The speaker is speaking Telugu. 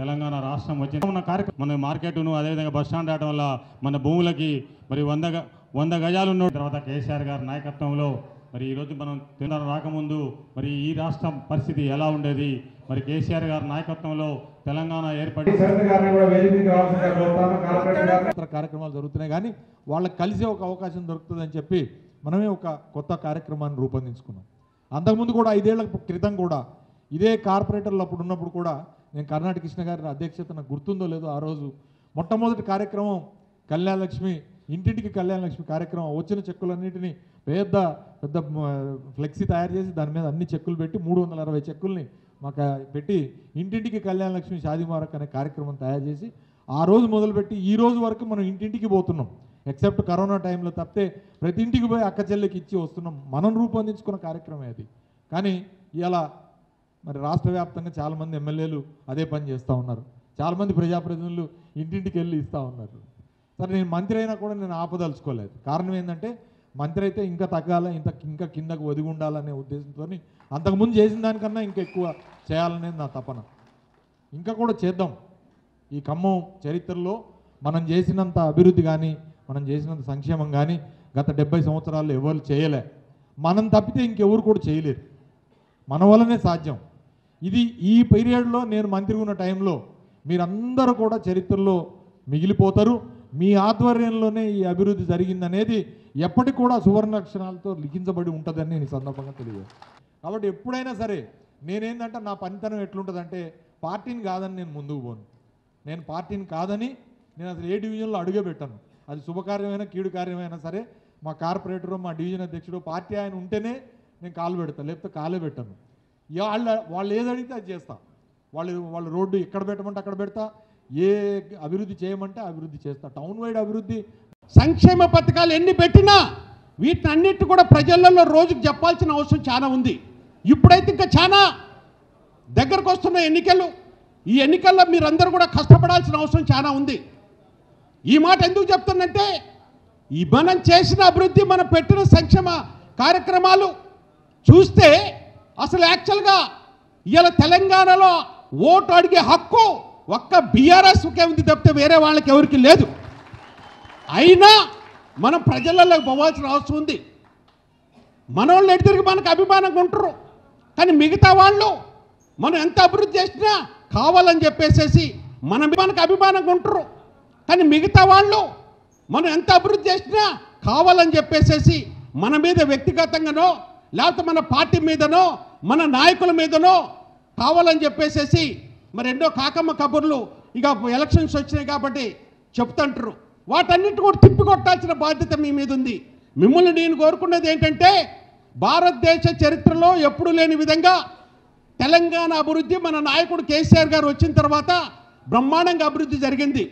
తెలంగాణ రాష్ట్రం వచ్చి మన కార్యక్రమం మన మార్కెట్ను అదేవిధంగా బస్ స్టాండ్ రావడం వల్ల మన భూములకి మరి వంద వంద గజాలు ఉన్న తర్వాత కేసీఆర్ గారి నాయకత్వంలో మరి ఈరోజు మనం తెలంగాణ రాకముందు మరి ఈ రాష్ట్రం పరిస్థితి ఎలా ఉండేది మరి కేసీఆర్ గారి నాయకత్వంలో తెలంగాణ ఏర్పడి కార్యక్రమాలు జరుగుతున్నాయి కానీ వాళ్ళకి కలిసే ఒక అవకాశం దొరుకుతుందని చెప్పి మనమే ఒక కొత్త కార్యక్రమాన్ని రూపొందించుకున్నాం అంతకుముందు కూడా ఐదేళ్ల క్రితం కూడా ఇదే కార్పొరేటర్లు అప్పుడు ఉన్నప్పుడు కూడా నేను కర్ణాటక కృష్ణ గారి అధ్యక్షత నాకు గుర్తుందో లేదో ఆ రోజు మొట్టమొదటి కార్యక్రమం కళ్యాణ లక్ష్మి ఇంటింటికి కళ్యాణ లక్ష్మి కార్యక్రమం వచ్చిన చెక్కులన్నింటినీ పెద్ద పెద్ద ఫ్లెక్సీ తయారు చేసి దాని మీద అన్ని చెక్కులు పెట్టి మూడు వందల అరవై చెక్కుల్ని మాకు పెట్టి ఇంటింటికి కళ్యాణ లక్ష్మి షాదిమారక్ అనే కార్యక్రమం తయారు చేసి ఆ రోజు మొదలుపెట్టి ఈ రోజు వరకు మనం ఇంటింటికి పోతున్నాం ఎక్సెప్ట్ కరోనా టైంలో తప్పితే ప్రతి ఇంటికి పోయి అక్క చెల్లెకి ఇచ్చి వస్తున్నాం మనం రూపొందించుకున్న కార్యక్రమే అది కానీ ఇలా మరి రాష్ట్ర వ్యాప్తంగా చాలామంది ఎమ్మెల్యేలు అదే పని చేస్తూ ఉన్నారు చాలామంది ప్రజాప్రతినిధులు ఇంటింటికి వెళ్ళి ఇస్తూ ఉన్నారు సరే నేను మంత్రి అయినా కూడా నేను ఆపదలుచుకోలేదు కారణం ఏంటంటే మంత్రి అయితే ఇంకా తగ్గాలి ఇంత ఇంకా కిందకు ఒదిగి ఉండాలనే ఉద్దేశంతో అంతకుముందు చేసిన దానికన్నా ఇంకా ఎక్కువ చేయాలనేది నా తపన ఇంకా కూడా చేద్దాం ఈ ఖమ్మం చరిత్రలో మనం చేసినంత అభివృద్ధి కానీ మనం చేసినంత సంక్షేమం కానీ గత డెబ్బై సంవత్సరాలు ఎవరు చేయలే మనం తప్పితే ఇంకెవరు కూడా చేయలేరు మన వల్లనే సాధ్యం ఇది ఈ పీరియడ్లో నేను మంత్రి ఉన్న టైంలో మీరందరూ కూడా చరిత్రలో మిగిలిపోతారు మీ ఆధ్వర్యంలోనే ఈ అభివృద్ధి జరిగిందనేది ఎప్పటికి కూడా సువర్ణ అక్షరాలతో లిఖించబడి ఉంటుందని నేను సందర్భంగా తెలియదు కాబట్టి ఎప్పుడైనా సరే నేనేందంటే నా పనితనం ఎట్లుంటుందంటే పార్టీని కాదని నేను ముందుకు పోను నేను పార్టీని కాదని నేను అసలు ఏ డివిజన్లో అడుగే పెట్టాను అది శుభకార్యమైనా కీడు కార్యమైనా సరే మా కార్పొరేటరు మా డివిజన్ అధ్యక్షుడు పార్టీ ఆయన ఉంటేనే నేను కాలు పెడతాను లేకపోతే కాలే పెట్టాను వాళ్ళ వాళ్ళు ఏది అడిగితే అది చేస్తా వాళ్ళు వాళ్ళు రోడ్డు ఎక్కడ పెట్టమంటే అక్కడ పెడతా ఏ అభివృద్ధి చేయమంటే అభివృద్ధి చేస్తా టౌన్ వైడ్ అభివృద్ధి సంక్షేమ పథకాలు ఎన్ని పెట్టినా వీటిని అన్నిటి కూడా ప్రజలలో రోజుకు చెప్పాల్సిన అవసరం చాలా ఉంది ఇప్పుడైతే ఇంకా చాలా దగ్గరకు వస్తున్న ఎన్నికలు ఈ ఎన్నికల్లో మీరందరూ కూడా కష్టపడాల్సిన అవసరం చాలా ఉంది ఈ మాట ఎందుకు చెప్తుందంటే ఈ మనం చేసిన అభివృద్ధి మనం పెట్టిన సంక్షేమ కార్యక్రమాలు చూస్తే అసలు యాక్చువల్గా ఇవాళ తెలంగాణలో ఓటు అడిగే హక్కు ఒక్క బీఆర్ఎస్కే ఉంది తప్పితే వేరే వాళ్ళకి ఎవరికి లేదు అయినా మనం ప్రజలలోకి పోవాల్సిన అవసరం ఉంది ఎటు తిరిగి మనకు అభిమానంగా ఉంటారు కానీ మిగతా వాళ్ళు మనం ఎంత అభివృద్ధి చేసినా కావాలని చెప్పేసేసి మన మనకు అభిమానంగా ఉంటారు కానీ మిగతా వాళ్ళు మనం ఎంత అభివృద్ధి చేసినా కావాలని చెప్పేసేసి మన మీద వ్యక్తిగతంగానో లేకపోతే మన పార్టీ మీదనో మన నాయకుల మీదనో కావాలని చెప్పేసేసి మరి ఎన్నో కాకమ్మ కబుర్లు ఇక ఎలక్షన్స్ వచ్చినాయి కాబట్టి చెప్తుంటారు వాటన్నిటి కూడా తిప్పికొట్టాల్సిన బాధ్యత మీ మీద ఉంది మిమ్మల్ని నేను కోరుకున్నది ఏంటంటే భారతదేశ చరిత్రలో ఎప్పుడు లేని విధంగా తెలంగాణ అభివృద్ధి మన నాయకుడు కేసీఆర్ గారు వచ్చిన తర్వాత బ్రహ్మాండంగా అభివృద్ధి జరిగింది